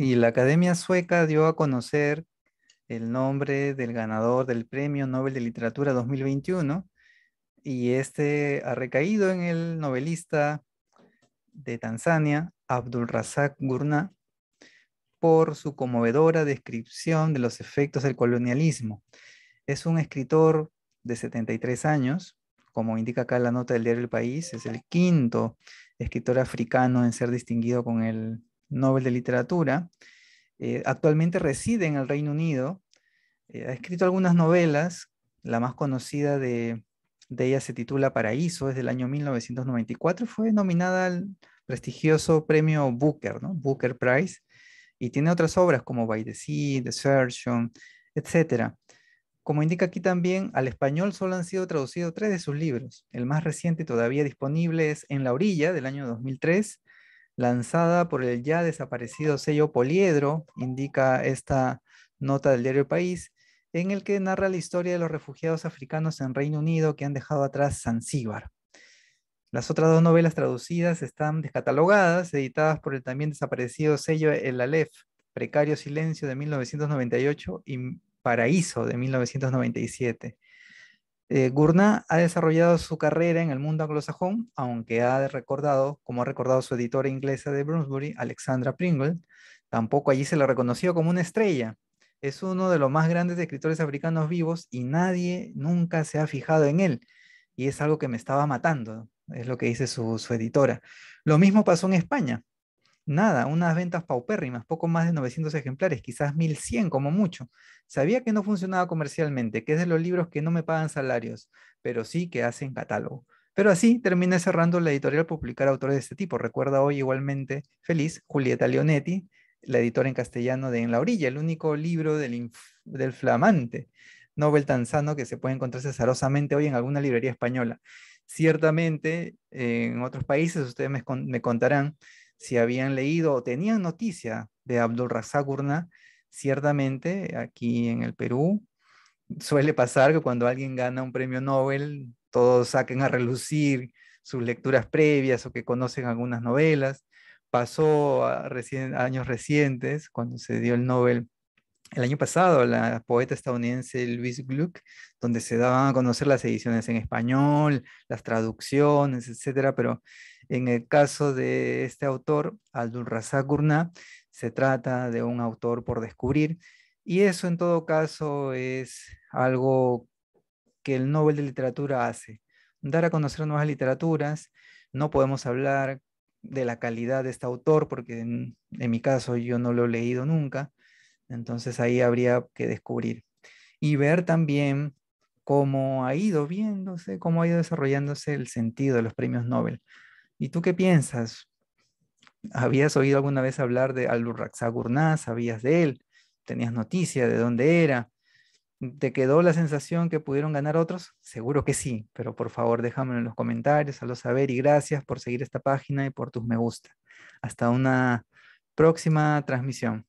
Y la Academia Sueca dio a conocer el nombre del ganador del Premio Nobel de Literatura 2021 y este ha recaído en el novelista de Tanzania, Abdul Razak Gurnah, por su conmovedora descripción de los efectos del colonialismo. Es un escritor de 73 años, como indica acá la nota del diario El País, es el quinto escritor africano en ser distinguido con el Nobel de Literatura. Eh, actualmente reside en el Reino Unido. Eh, ha escrito algunas novelas. La más conocida de, de ella se titula Paraíso, es del año 1994. Fue nominada al prestigioso premio Booker, ¿no? Booker Prize. Y tiene otras obras como By the Sea, Desertion, etc. Como indica aquí también, al español solo han sido traducidos tres de sus libros. El más reciente todavía disponible es En la orilla, del año 2003, lanzada por el ya desaparecido sello Poliedro, indica esta nota del diario País, en el que narra la historia de los refugiados africanos en Reino Unido que han dejado atrás Zanzíbar. Las otras dos novelas traducidas están descatalogadas, editadas por el también desaparecido sello El Aleph, Precario Silencio de 1998 y Paraíso de 1997. Eh, ha desarrollado su carrera en el mundo anglosajón, aunque ha recordado, como ha recordado su editora inglesa de Bloomsbury, Alexandra Pringle, tampoco allí se le reconoció como una estrella. Es uno de los más grandes escritores africanos vivos y nadie nunca se ha fijado en él. Y es algo que me estaba matando, es lo que dice su editora. Lo mismo pasó en España nada, unas ventas paupérrimas, poco más de 900 ejemplares, quizás 1100 como mucho. Sabía que no funcionaba comercialmente, que es de los libros que no me pagan salarios, pero sí que hacen catálogo. Pero así terminé cerrando la editorial publicar autores de este tipo. Recuerda hoy igualmente feliz Julieta Leonetti, la editora en castellano de En la Orilla, el único libro del, del flamante novel tan sano que se puede encontrar cesarosamente hoy en alguna librería española. Ciertamente, en otros países, ustedes me, me contarán, si habían leído o tenían noticia de Abdul razagurna ciertamente aquí en el Perú suele pasar que cuando alguien gana un premio Nobel, todos saquen a relucir sus lecturas previas o que conocen algunas novelas. Pasó a años recientes, cuando se dio el Nobel el año pasado, la poeta estadounidense Louise Gluck, donde se daban a conocer las ediciones en español, las traducciones, etcétera, pero en el caso de este autor, Aldul Razak Gurnah, se trata de un autor por descubrir y eso en todo caso es algo que el Nobel de Literatura hace, dar a conocer nuevas literaturas. No podemos hablar de la calidad de este autor porque en, en mi caso yo no lo he leído nunca, entonces ahí habría que descubrir. Y ver también cómo ha ido viéndose, cómo ha ido desarrollándose el sentido de los premios Nobel. ¿Y tú qué piensas? ¿Habías oído alguna vez hablar de al ¿Sabías de él? ¿Tenías noticia de dónde era? ¿Te quedó la sensación que pudieron ganar otros? Seguro que sí, pero por favor déjamelo en los comentarios, hazlo saber y gracias por seguir esta página y por tus me gusta. Hasta una próxima transmisión.